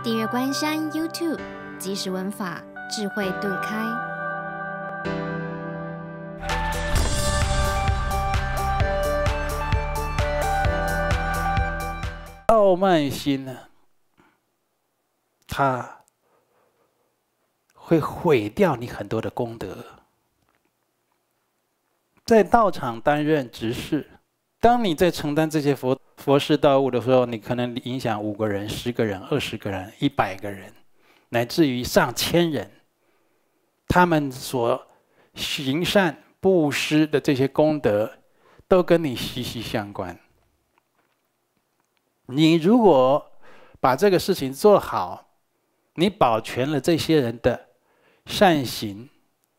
订阅关山 YouTube，即时文法，智慧顿开。傲慢心呢？它会毁掉你很多的功德。在道场担任执事，当你在承担这些佛。佛事到悟的时候，你可能影响五个人、十个人、二十个人、一百个人，乃至于上千人，他们所行善布施的这些功德，都跟你息息相关。你如果把这个事情做好，你保全了这些人的善行，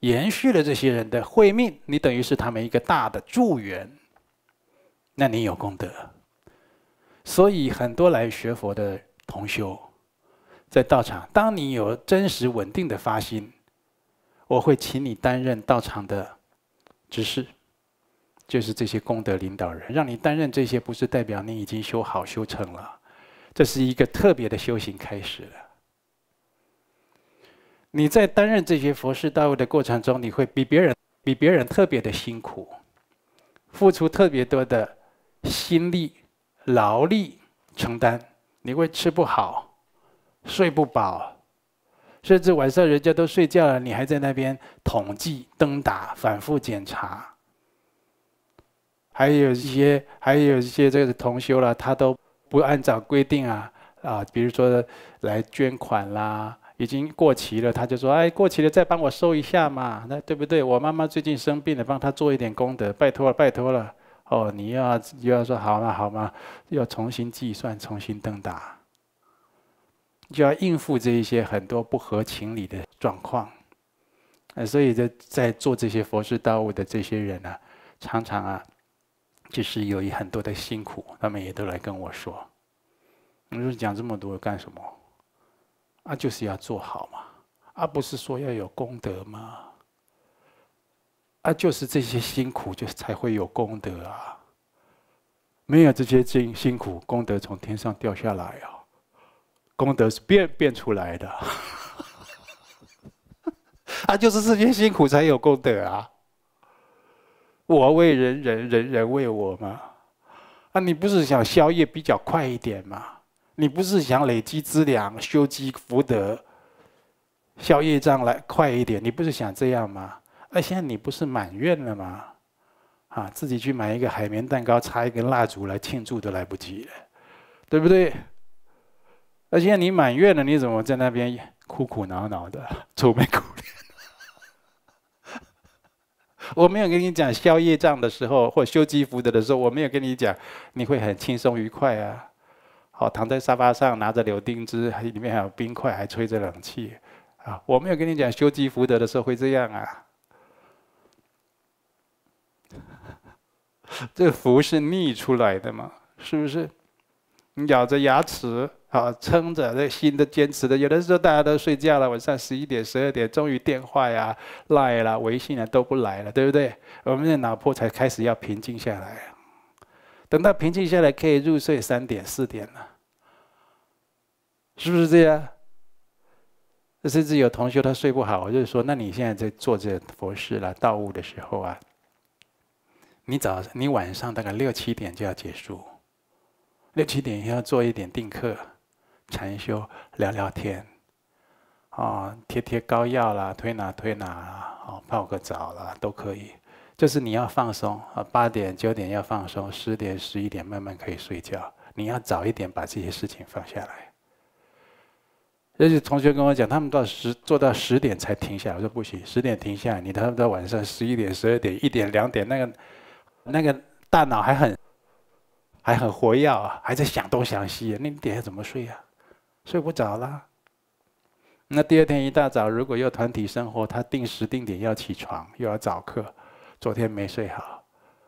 延续了这些人的慧命，你等于是他们一个大的助缘，那你有功德。所以很多来学佛的同修在道场，当你有真实稳定的发心，我会请你担任道场的执事，就是这些功德领导人，让你担任这些，不是代表你已经修好修成了，这是一个特别的修行开始了。你在担任这些佛事道务的过程中，你会比别人比别人特别的辛苦，付出特别多的心力。劳力承担，你会吃不好、睡不饱，甚至晚上人家都睡觉了，你还在那边统计、登打、反复检查。还有一些，还有一些这个同修了，他都不按照规定啊啊，比如说来捐款啦，已经过期了，他就说：“哎，过期了，再帮我收一下嘛。”那对不对？我妈妈最近生病了，帮她做一点功德，拜托了，拜托了。哦，你要又要说好吗？好吗？要重新计算，重新登打，就要应付这一些很多不合情理的状况。呃，所以在在做这些佛事道务的这些人呢，常常啊，就是由于很多的辛苦，他们也都来跟我说：“你说讲这么多干什么？啊，就是要做好嘛，而不是说要有功德吗？”啊，就是这些辛苦，就才会有功德啊！没有这些辛辛苦，功德从天上掉下来啊！功德是变变出来的，啊，就是这些辛苦才有功德啊！我为人人，人人为我嘛。啊，你不是想消业比较快一点吗？你不是想累积资粮、修积福德、消业障来快一点？你不是想这样吗？那现在你不是满月了吗？啊，自己去买一个海绵蛋糕，插一根蜡烛来庆祝都来不及了，对不对？而且你满月了，你怎么在那边哭哭闹闹的，愁眉苦脸？我没有跟你讲消业障的时候，或修积福德的时候，我没有跟你讲，你会很轻松愉快啊！好，躺在沙发上，拿着柳丁汁，还里面还有冰块，还吹着冷气啊！我没有跟你讲修积福德的时候会这样啊！这福是逆出来的嘛？是不是？你咬着牙齿啊，撑着，这心都坚持的。有的时候大家都睡觉了，晚上十一点、十二点，终于电话呀、赖了、微信啊都不来了，对不对？我们的脑波才开始要平静下来。等到平静下来，可以入睡三点、四点了，是不是这样？甚至有同学他睡不好，我就说：那你现在在做这佛事了、道务的时候啊？你早，你晚上大概六七点就要结束，六七点要做一点定课、禅修、聊聊天，啊，贴贴膏药啦，推拿推拿啊，哦，泡个澡啦，都可以，就是你要放松啊。八点九点要放松，十点十一点慢慢可以睡觉。你要早一点把这些事情放下来。而且同学跟我讲，他们到十做到十点才停下，我说不行，十点停下，你他们到晚上十一点十二点一点两点那个。那个大脑还很，还很活跃啊，还在想东想西，那你底下怎么睡呀？睡不着啦。那第二天一大早，如果有团体生活，他定时定点要起床，又要早课，昨天没睡好，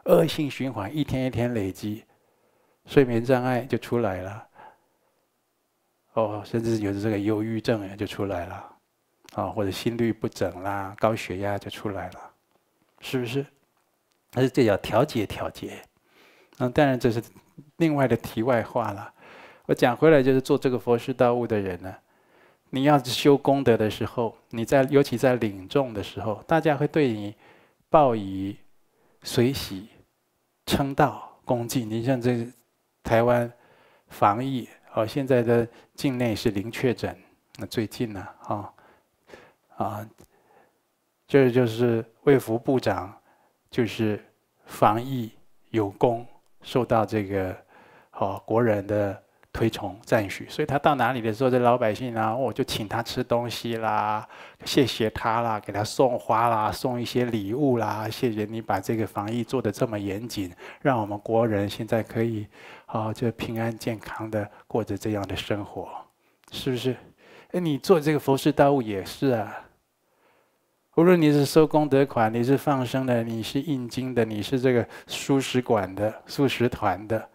恶性循环，一天一天累积，睡眠障碍就出来了。哦，甚至有的这个忧郁症就出来了，啊，或者心率不整啦，高血压就出来了，是不是？还是这叫调节调节，嗯，当然这是另外的题外话了。我讲回来就是做这个佛事道务的人呢，你要修功德的时候，你在尤其在领众的时候，大家会对你报以随喜、称道、恭敬。你像这台湾防疫，哦，现在的境内是零确诊，那最近呢，啊啊，这就是卫福部长。就是防疫有功，受到这个好国人的推崇赞许，所以他到哪里的时候，这老百姓啊，我就请他吃东西啦，谢谢他啦，给他送花啦，送一些礼物啦，谢谢你把这个防疫做的这么严谨，让我们国人现在可以啊，就平安健康的过着这样的生活，是不是？哎，你做这个佛事大务也是啊。无论你是收功德款，你是放生的，你是印经的，你是这个素食馆的、素食团的，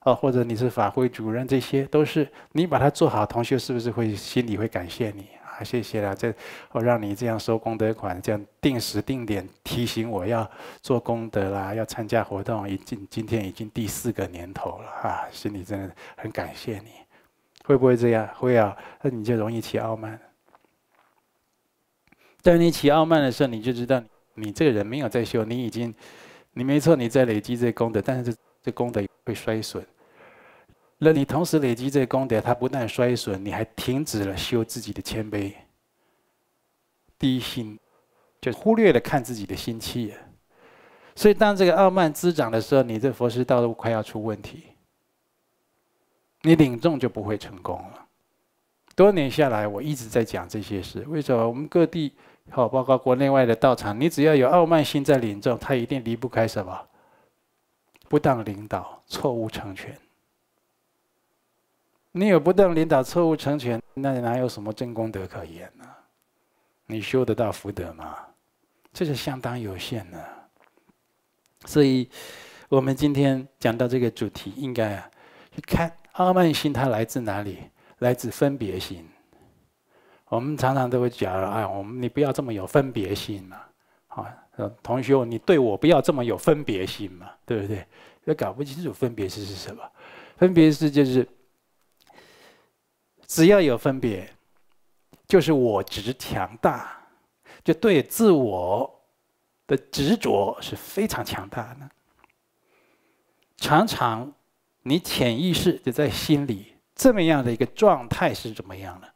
哦，或者你是法会主任，这些都是你把它做好，同学是不是会心里会感谢你啊？谢谢啦，这我让你这样收功德款，这样定时定点提醒我要做功德啦，要参加活动，已经今天已经第四个年头了啊，心里真的很感谢你。会不会这样？会啊，那你就容易起傲慢。当你起傲慢的时候，你就知道你你这个人没有在修，你已经你没错你在累积这功德，但是这功德会衰损。那你同时累积这功德，它不但衰损，你还停止了修自己的谦卑、低心，就忽略了看自己的心气。所以当这个傲慢滋长的时候，你这佛师道路快要出问题，你领众就不会成功了。多年下来，我一直在讲这些事，为什么我们各地？好，包括国内外的道场，你只要有傲慢心在领众，他一定离不开什么？不当领导、错误成全。你有不当领导、错误成全，那你哪有什么真功德可言呢？你修得到福德吗？这是相当有限的。所以，我们今天讲到这个主题，应该啊，去看傲慢心它来自哪里？来自分别心。我们常常都会讲了，哎，我们你不要这么有分别心嘛，啊，同学，你对我不要这么有分别心嘛，对不对？也搞不清楚分别是是什么，分别是就是只要有分别，就是我执强大，就对自我的执着是非常强大的。常常你潜意识就在心里这么样的一个状态是怎么样的？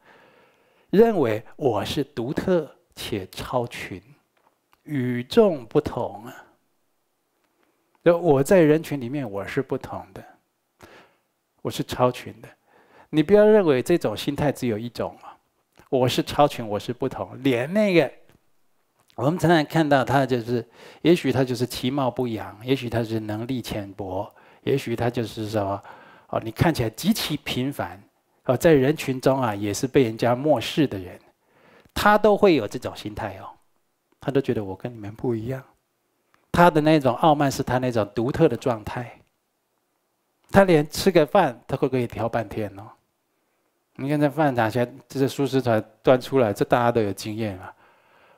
认为我是独特且超群，与众不同。啊。就我在人群里面我是不同的，我是超群的。你不要认为这种心态只有一种啊，我是超群，我是不同。连那个，我们常常看到他就是，也许他就是其貌不扬，也许他是能力浅薄，也许他就是说，哦，你看起来极其平凡。啊，在人群中啊，也是被人家漠视的人，他都会有这种心态哦。他都觉得我跟你们不一样，他的那种傲慢是他那种独特的状态。他连吃个饭，他会不会挑半天哦？你看这饭拿起来，这是厨师才端出来，这大家都有经验啊。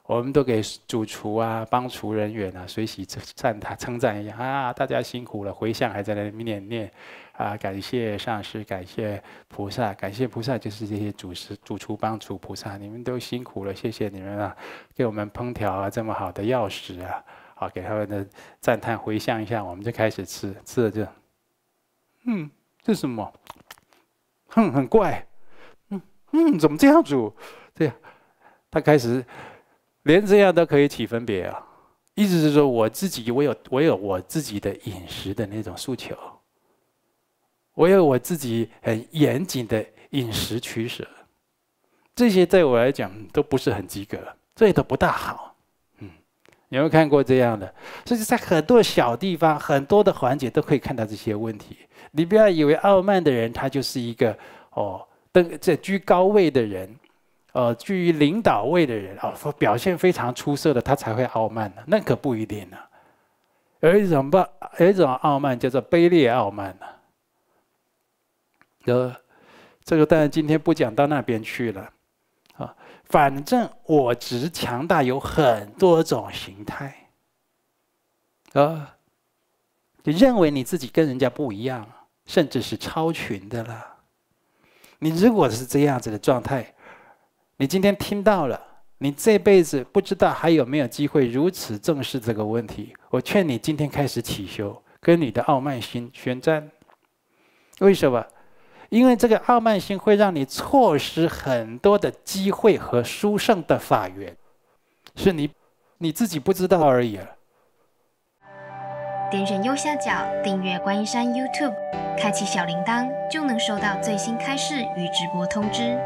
我们都给主厨啊、帮厨人员啊、随喜赞叹、称赞一下啊，大家辛苦了。回向还在那里念念啊，感谢上师，感谢菩萨，感谢菩萨就是这些主师、主厨、帮厨菩萨，你们都辛苦了，谢谢你们啊，给我们烹调啊这么好的药食啊，好给他们的赞叹回向一下，我们就开始吃，吃了就，嗯，这什么？哼，很怪，嗯嗯，怎么这样煮？这样，他开始。连这样都可以起分别啊！意思是说，我自己我有我有我自己的饮食的那种诉求，我有我自己很严谨的饮食取舍，这些对我来讲都不是很及格，这也都不大好。嗯，有没有看过这样的？所以，在很多小地方、很多的环节都可以看到这些问题。你不要以为傲慢的人他就是一个哦，登在居高位的人。呃，居于领导位的人啊，表现非常出色的，他才会傲慢呢。那可不一定呢。有一种不，有一种傲慢叫做卑劣傲慢呢。呃，这个当然今天不讲到那边去了啊。反正我执强大有很多种形态啊，你认为你自己跟人家不一样，甚至是超群的啦。你如果是这样子的状态。你今天听到了，你这辈子不知道还有没有机会如此正视这个问题。我劝你今天开始起修，跟你的傲慢心宣战。为什么？因为这个傲慢心会让你错失很多的机会和殊胜的法缘，是你你自己不知道而已了。点选右下角订阅观音山 YouTube，开启小铃铛，就能收到最新开示与直播通知。